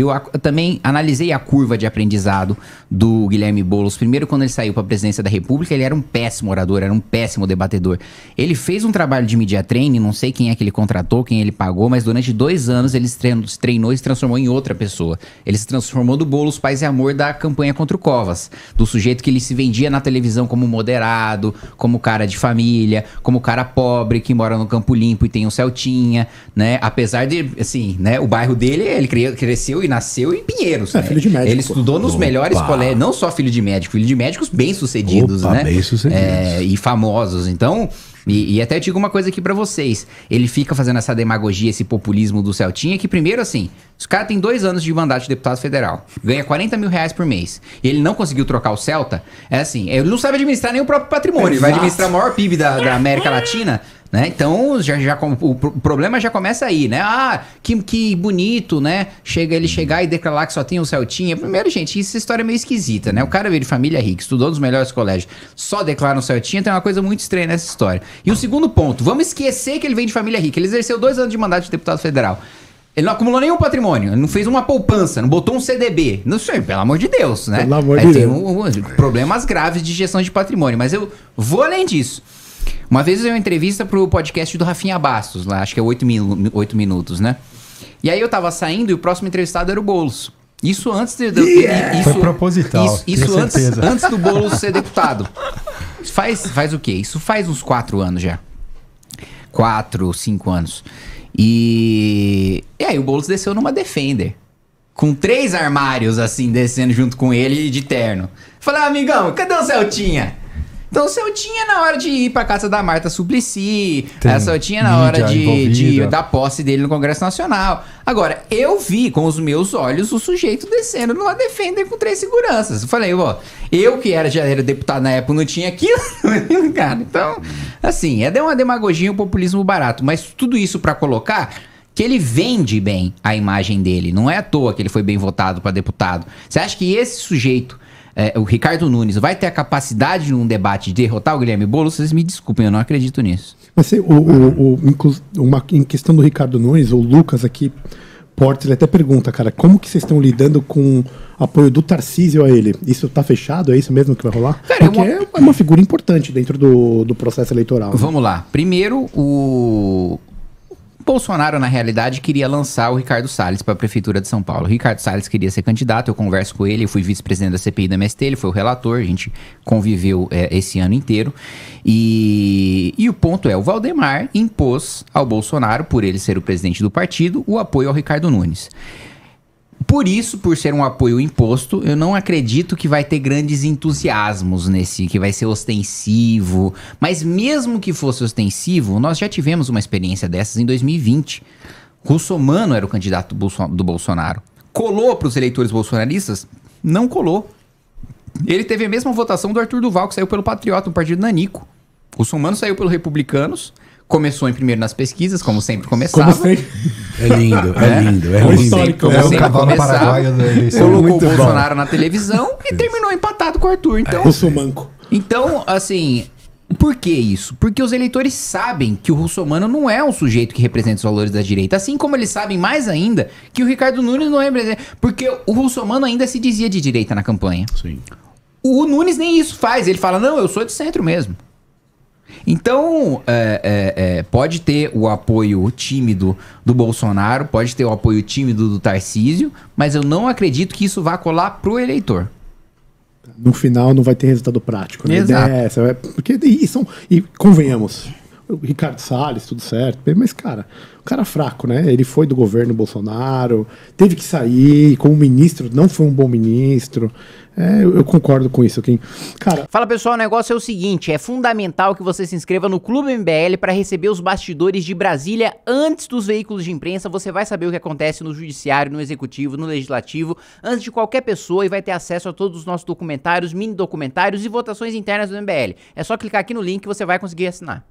eu, eu, também analisei a curva de aprendizado do Guilherme Boulos. Primeiro, quando ele saiu para a presidência da República, ele era um péssimo orador, era um péssimo debatedor. Ele fez um trabalho de media training, não sei quem é que ele contratou, quem ele pagou, mas durante dois anos ele se treinou, se treinou e se transformou em outra pessoa. Ele se transformou do Boulos Pais e Amor da campanha contra o Covas, do sujeito que ele se vendia na televisão como moderado, como cara de família, como cara pobre que mora no Campo Limpo e tem um Celtinha, né? Apesar de, assim, né, o bairro dele, ele cresceu e nasceu em Pinheiros. É, né? filho de médico. Ele estudou nos Opa. melhores colégios, não só filho de médico, filho de médicos bem-sucedidos, né? Bem-sucedidos. É, e famosos. Então, e, e até digo uma coisa aqui para vocês. Ele fica fazendo essa demagogia, esse populismo do Celtinha, que primeiro assim, os cara tem dois anos de mandato de deputado federal, ganha 40 mil reais por mês, e ele não conseguiu trocar o Celta, é assim, ele não sabe administrar nem o próprio patrimônio, Exato. vai administrar o maior PIB da, da América Latina, né? Então, já, já, o problema já começa aí, né? Ah, que, que bonito, né? Chega ele chegar e declarar que só tem um Celtinha. Primeiro, gente, essa é história é meio esquisita, né? O cara veio de família rica, estudou nos melhores colégios, só declara o Celtinha, tem uma coisa muito estranha nessa história. E o segundo ponto, vamos esquecer que ele vem de família rica. Ele exerceu dois anos de mandato de deputado federal. Ele não acumulou nenhum patrimônio, não fez uma poupança, não botou um CDB. Não sei, pelo amor de Deus, né? Pelo amor Aí de tem Deus. Um, um, problemas graves de gestão de patrimônio, mas eu vou além disso. Uma vez eu dei uma entrevista pro podcast do Rafinha Bastos, lá, acho que é 8, minutos, né? E aí eu tava saindo e o próximo entrevistado era o Boulos. Isso antes de. de yeah! É. Isso, Foi proposital. Isso, isso antes, antes do Boulos ser deputado. Isso faz, faz o quê? Isso faz uns quatro anos já. Quatro, cinco anos. E, e aí o Boulos desceu numa Defender. Com três armários, assim, descendo junto com ele de terno. Falei, ah, amigão, cadê o Celtinha? Então, eu tinha na hora de ir pra casa da Marta Suplicy, se eu tinha na hora de, de, da posse dele no Congresso Nacional. Agora, eu vi com os meus olhos o sujeito descendo numa defender com três seguranças. Eu falei, ó, eu que era já era deputado na época, não tinha aquilo, cara. Então, assim, é uma demagogia, um populismo barato, mas tudo isso para colocar que ele vende bem a imagem dele. Não é à toa que ele foi bem votado para deputado. Você acha que esse sujeito é, o Ricardo Nunes vai ter a capacidade num debate de derrotar o Guilherme Boulos, vocês me desculpem, eu não acredito nisso. Mas o, o, o uma, em questão do Ricardo Nunes, o Lucas aqui, Portes, ele até pergunta, cara, como que vocês estão lidando com apoio do Tarcísio a ele? Isso tá fechado? É isso mesmo que vai rolar? Cara, é Porque é uma... é uma figura importante dentro do, do processo eleitoral. Né? Vamos né? lá. Primeiro, o Bolsonaro, na realidade, queria lançar o Ricardo Salles para a Prefeitura de São Paulo. O Ricardo Salles queria ser candidato, eu converso com ele, eu fui vice-presidente da CPI da MST, ele foi o relator, a gente conviveu é, esse ano inteiro. E, e o ponto é, o Valdemar impôs ao Bolsonaro, por ele ser o presidente do partido, o apoio ao Ricardo Nunes. Por isso, por ser um apoio imposto, eu não acredito que vai ter grandes entusiasmos nesse, que vai ser ostensivo. Mas mesmo que fosse ostensivo, nós já tivemos uma experiência dessas em 2020. Russomano era o candidato do Bolsonaro. Colou para os eleitores bolsonaristas? Não colou. Ele teve a mesma votação do Arthur Duval, que saiu pelo Patriota, um partido nanico. Russomano saiu pelo Republicanos Começou em primeiro nas pesquisas, como sempre começava. Como sempre. É lindo, é né? lindo, é, é lindo. Histórico. Como é o cavalo começava, eleição. Colocou o Bolsonaro na televisão e terminou empatado com o Arthur. Então, eu sou manco. Então, assim, por que isso? Porque os eleitores sabem que o Russomano não é um sujeito que representa os valores da direita. Assim como eles sabem mais ainda que o Ricardo Nunes não é. Porque o Russomano ainda se dizia de direita na campanha. Sim. O Nunes nem isso faz. Ele fala: não, eu sou de centro mesmo. Então, é, é, é, pode ter o apoio tímido do Bolsonaro, pode ter o apoio tímido do Tarcísio, mas eu não acredito que isso vá colar pro eleitor. No final não vai ter resultado prático. Né? Exato. Ideia é essa, é porque, e, são, e convenhamos, Ricardo Salles, tudo certo. Mas, cara, o cara é fraco, né? Ele foi do governo Bolsonaro, teve que sair como ministro, não foi um bom ministro. É, eu, eu concordo com isso, Kim. Cara. Fala pessoal, o negócio é o seguinte: é fundamental que você se inscreva no Clube MBL para receber os bastidores de Brasília antes dos veículos de imprensa. Você vai saber o que acontece no Judiciário, no Executivo, no Legislativo, antes de qualquer pessoa e vai ter acesso a todos os nossos documentários, mini documentários e votações internas do MBL. É só clicar aqui no link que você vai conseguir assinar.